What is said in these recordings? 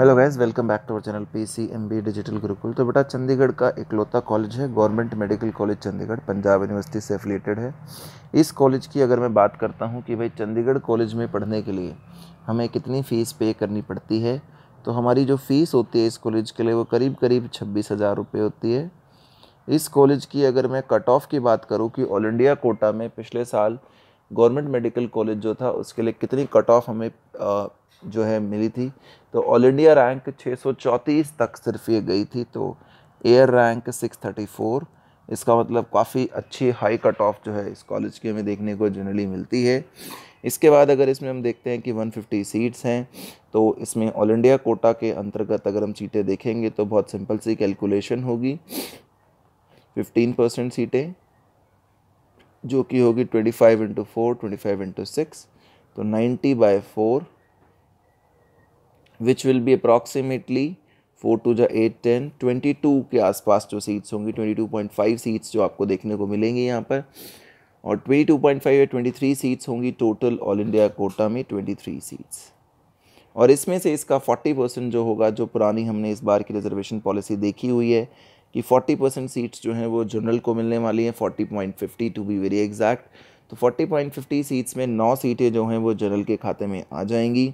hello guys welcome back to our channel P C M B digital Gurukul तो बेटा चंडीगढ़ का इकलौता कॉलेज है government medical college Chandigarh Punjab University से एफिलेटेड है इस कॉलेज की अगर मैं बात करता हूँ कि भाई चंडीगढ़ कॉलेज में पढ़ने के लिए हमें कितनी फ़ीस पे करनी पड़ती है तो हमारी जो फ़ीस होती है इस कॉलेज के लिए वो करीब करीब छब्बीस हज़ार रुपये होती है इस कॉलेज की अगर मैं कट ऑफ की बात करूँ कि ऑल इंडिया कोटा में पिछले साल गवर्नमेंट मेडिकल कॉलेज जो था उसके लिए कितनी कट ऑफ हमें जो है मिली थी तो ऑल इंडिया रैंक चौंतीस तक सिर्फ ये गई थी तो एयर रैंक 634 इसका मतलब काफ़ी अच्छी हाई कट ऑफ जो है इस कॉलेज के हमें देखने को जनरली मिलती है इसके बाद अगर इसमें हम देखते हैं कि 150 सीट्स हैं तो इसमें ऑल इंडिया कोटा के अंतर्गत अगर हम सीटें देखेंगे तो बहुत सिंपल सी कैलकुलेशन होगी 15 परसेंट सीटें जो कि होगी 25 इंटू फोर ट्वेंटी फाइव तो 90 by four which will be approximately four two जो एट टेन ट्वेंटी टू के आसपास जो सीट्स होंगी twenty two point five seats जो आपको देखने को मिलेंगी यहाँ पर और ट्वेंटी टू पॉइंट फाइव या ट्वेंटी थ्री सीट्स होंगी टोटल ऑल इंडिया कोटा में ट्वेंटी थ्री सीट्स और इसमें से इसका फोर्टी परसेंट जो होगा जो पुरानी हमने इस बार की रिजर्वेशन पॉलिसी देखी हुई है कि फोर्टी परसेंट सीट्स जो हैं वो जनरल को मिलने वाली हैं fifty to be very exact तो 40.50 सीट्स में नौ सीटें जो हैं वो जनरल के खाते में आ जाएंगी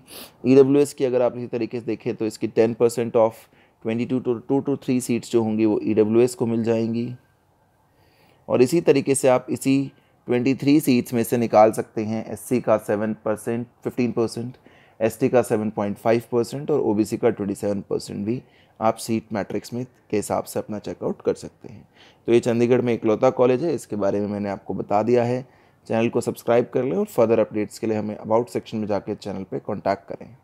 ई e की अगर आप इसी तरीके से देखें तो इसकी 10 percent of twenty two two two two three seats जो होंगी वो ई e को मिल जाएंगी और इसी तरीके से आप इसी 23 सीट्स में से निकाल सकते हैं एस का seven percent fifteen percent S का सेवन पॉइंट फाइव परसेंट और ओ का ट्वेंटी सेवन परसेंट भी आप सीट मैट्रिक्स में के हिसाब से अपना चेकआउट कर सकते हैं तो ये चंडीगढ़ में इकलौता कॉलेज है इसके बारे में मैंने आपको बता दिया है चैनल को सब्सक्राइब कर लें और फर्दर अपडेट्स के लिए हमें अबाउट सेक्शन में जाकर चैनल पर कॉन्टैक्ट करें